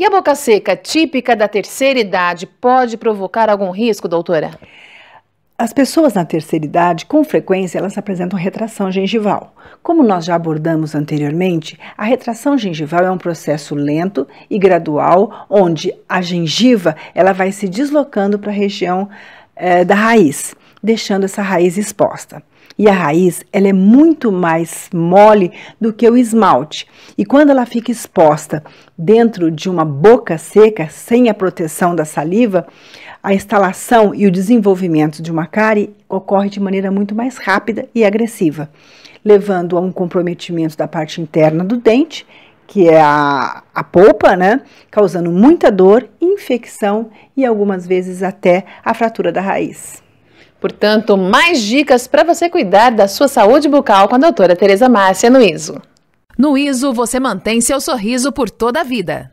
E a boca seca, típica da terceira idade, pode provocar algum risco, doutora? As pessoas na terceira idade, com frequência, elas apresentam retração gengival. Como nós já abordamos anteriormente, a retração gengival é um processo lento e gradual, onde a gengiva ela vai se deslocando para a região eh, da raiz, deixando essa raiz exposta. E a raiz, ela é muito mais mole do que o esmalte. E quando ela fica exposta dentro de uma boca seca, sem a proteção da saliva, a instalação e o desenvolvimento de uma cárie ocorre de maneira muito mais rápida e agressiva, levando a um comprometimento da parte interna do dente, que é a, a polpa, né? Causando muita dor, infecção e algumas vezes até a fratura da raiz. Portanto, mais dicas para você cuidar da sua saúde bucal com a doutora Tereza Márcia no ISO. No ISO, você mantém seu sorriso por toda a vida.